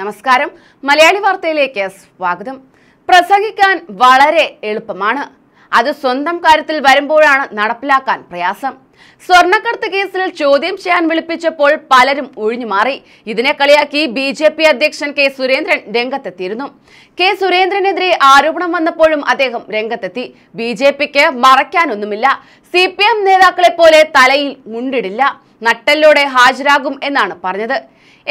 നമസ്കാരം മലയാളി വാർത്തയിലേക്ക് സ്വാഗതം പ്രസംഗിക്കാൻ വളരെ എളുപ്പമാണ് അത് സ്വന്തം കാര്യത്തിൽ വരുമ്പോഴാണ് നടപ്പിലാക്കാൻ പ്രയാസം സ്വർണ്ണക്കടത്ത് കേസിൽ ചോദ്യം ചെയ്യാൻ വിളിപ്പിച്ചപ്പോൾ പലരും മാറി ഇതിനെ കളിയാക്കി ബി ജെ പി അധ്യക്ഷൻ കെ സുരേന്ദ്രൻ രംഗത്തെത്തിയിരുന്നു കെ സുരേന്ദ്രനെതിരെ ആരോപണം വന്നപ്പോഴും അദ്ദേഹം രംഗത്തെത്തി ബി ജെ പിക്ക് മറയ്ക്കാനൊന്നുമില്ല സി പി എം നേതാക്കളെ പോലെ തലയിൽ മുണ്ടിടില്ല നട്ടെല്ലോടെ ഹാജരാകും എന്നാണ് പറഞ്ഞത്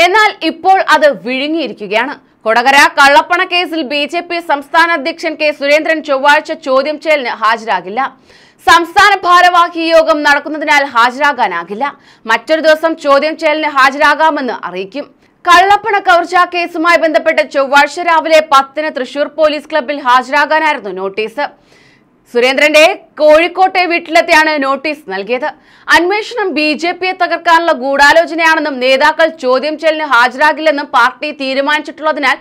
എന്നാൽ ഇപ്പോൾ അത് വിഴുങ്ങിയിരിക്കുകയാണ് കൊടകര കള്ളപ്പണ കേസിൽ ബി ജെ പി സംസ്ഥാന അധ്യക്ഷൻ കെ സുരേന്ദ്രൻ ചൊവ്വാഴ്ച ചോദ്യം ചെയ്യലിന് ഹാജരാകില്ല സംസ്ഥാന ഭാരവാഹി യോഗം നടക്കുന്നതിനാൽ ഹാജരാകാനാകില്ല മറ്റൊരു ദിവസം ചോദ്യം ചെയ്യലിന് ഹാജരാകാമെന്ന് അറിയിക്കും കള്ളപ്പണ കവർച്ചാ കേസുമായി ബന്ധപ്പെട്ട് ചൊവ്വാഴ്ച രാവിലെ പത്തിന് തൃശൂർ പോലീസ് ക്ലബിൽ ഹാജരാകാനായിരുന്നു നോട്ടീസ് സുരേന്ദ്രന്റെ കോഴിക്കോട്ടെ വീട്ടിലെത്തിയാണ് നോട്ടീസ് നൽകിയത് അന്വേഷണം ബി ജെ പിയെ തകർക്കാനുള്ള ഗൂഢാലോചനയാണെന്നും നേതാക്കൾ ചോദ്യം ചെയ്യലിന് ഹാജരാകില്ലെന്നും പാർട്ടി തീരുമാനിച്ചിട്ടുള്ളതിനാൽ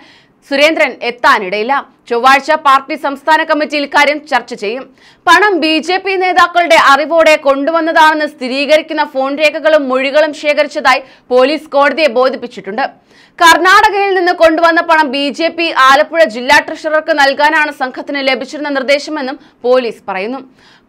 സുരേന്ദ്രൻ എത്താനിടയില്ല ചൊവ്വാഴ്ച പാർട്ടി സംസ്ഥാന കമ്മിറ്റി ഇക്കാര്യം ചർച്ച ചെയ്യും പണം ബി ജെ പി നേതാക്കളുടെ അറിവോടെ കൊണ്ടുവന്നതാണെന്ന് സ്ഥിരീകരിക്കുന്ന ഫോൺ രേഖകളും മൊഴികളും ശേഖരിച്ചതായി പോലീസ് കോടതിയെ ബോധിപ്പിച്ചിട്ടുണ്ട് കർണാടകയിൽ നിന്ന് കൊണ്ടുവന്ന പണം ബി ജെ പി ആലപ്പുഴ ജില്ലാ ട്രഷറർക്ക് നൽകാനാണ് സംഘത്തിന് ലഭിച്ചിരുന്ന നിർദ്ദേശമെന്നും പോലീസ് പറയുന്നു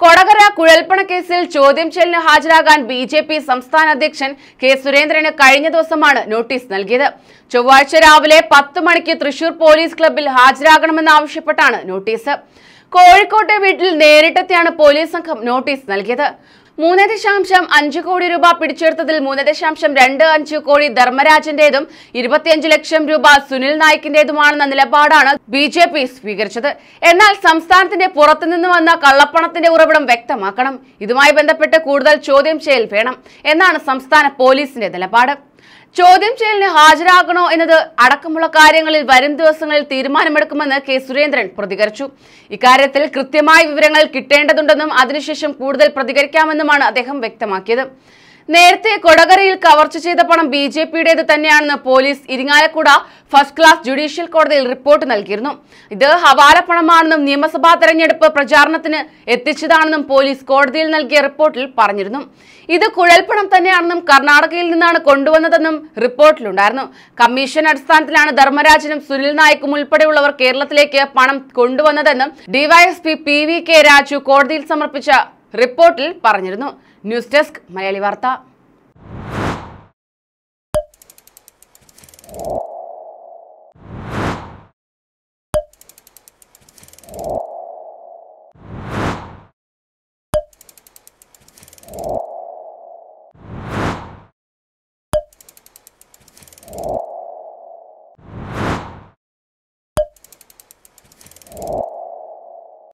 കൊടകര കുഴൽപ്പണ കേസിൽ ചോദ്യം ചെയ്യലിന് ഹാജരാകാൻ ബി ജെ പി സംസ്ഥാന അധ്യക്ഷൻ കെ സുരേന്ദ്രന് കഴിഞ്ഞ ദിവസമാണ് നോട്ടീസ് നൽകിയത് ചൊവ്വാഴ്ച രാവിലെ പത്ത് മണിക്ക് തൃശൂർ പോലീസ് ക്ലബിൽ ഹാജരാകണമെന്ന് ആവശ്യപ്പെട്ടാണ് നോട്ടീസ് കോഴിക്കോട്ടെ വീട്ടിൽ നേരിട്ടെത്തിയാണ് പോലീസ് സംഘം നോട്ടീസ് നൽകിയത് മൂന്ന് ദശാംശം അഞ്ച് കോടി രൂപ പിടിച്ചെടുത്തതിൽ മൂന്ന് ദശാംശം രണ്ട് അഞ്ച് കോടി ധർമ്മരാജന്റേതും ഇരുപത്തിയഞ്ച് ലക്ഷം രൂപ സുനിൽ നായിക്കിന്റേതുമാണെന്ന നിലപാടാണ് ബി ജെ പി സ്വീകരിച്ചത് എന്നാൽ സംസ്ഥാനത്തിന്റെ പുറത്തുനിന്ന് വന്ന കള്ളപ്പണത്തിന്റെ ഉറവിടം വ്യക്തമാക്കണം ഇതുമായി ബന്ധപ്പെട്ട് കൂടുതൽ ചോദ്യം ചെയ്യൽ വേണം എന്നാണ് സംസ്ഥാന പോലീസിന്റെ നിലപാട് ചോദ്യം ചെയ്യലിന് ഹാജരാകണോ എന്നത് അടക്കമുള്ള കാര്യങ്ങളിൽ വരും ദിവസങ്ങളിൽ തീരുമാനമെടുക്കുമെന്ന് കെ സുരേന്ദ്രൻ പ്രതികരിച്ചു ഇക്കാര്യത്തിൽ കൃത്യമായ വിവരങ്ങൾ കിട്ടേണ്ടതുണ്ടെന്നും അതിനുശേഷം കൂടുതൽ പ്രതികരിക്കാമെന്നുമാണ് അദ്ദേഹം വ്യക്തമാക്കിയത് നേരത്തെ കൊടകരയിൽ കവർച്ച ചെയ്ത പണം ബി ജെ പിയുടേത് തന്നെയാണെന്ന് police Irinjalakuda first class judicial കോടതിയിൽ റിപ്പോർട്ട് നൽകിയിരുന്നു ഇത് ഹവാല പണമാണെന്നും നിയമസഭാ തെരഞ്ഞെടുപ്പ് പ്രചാരണത്തിന് എത്തിച്ചതാണെന്നും പോലീസ് കോടതിയിൽ നൽകിയ റിപ്പോർട്ടിൽ പറഞ്ഞിരുന്നു ഇത് കുഴൽപ്പണം തന്നെയാണെന്നും കർണാടകയിൽ നിന്നാണ് കൊണ്ടുവന്നതെന്നും റിപ്പോർട്ടിലുണ്ടായിരുന്നു കമ്മീഷൻ അടിസ്ഥാനത്തിലാണ് ധർമ്മരാജനും സുനിൽ നായിക്കും ഉൾപ്പെടെയുള്ളവർ കേരളത്തിലേക്ക് പണം കൊണ്ടുവന്നതെന്നും DYSP P V K Raju കോടതിയിൽ സമർപ്പിച്ച റിപ്പോർട്ടിൽ പറഞ്ഞിരുന്നു ന്യൂസ് ഡെസ്ക് മലയാളി വാർത്ത you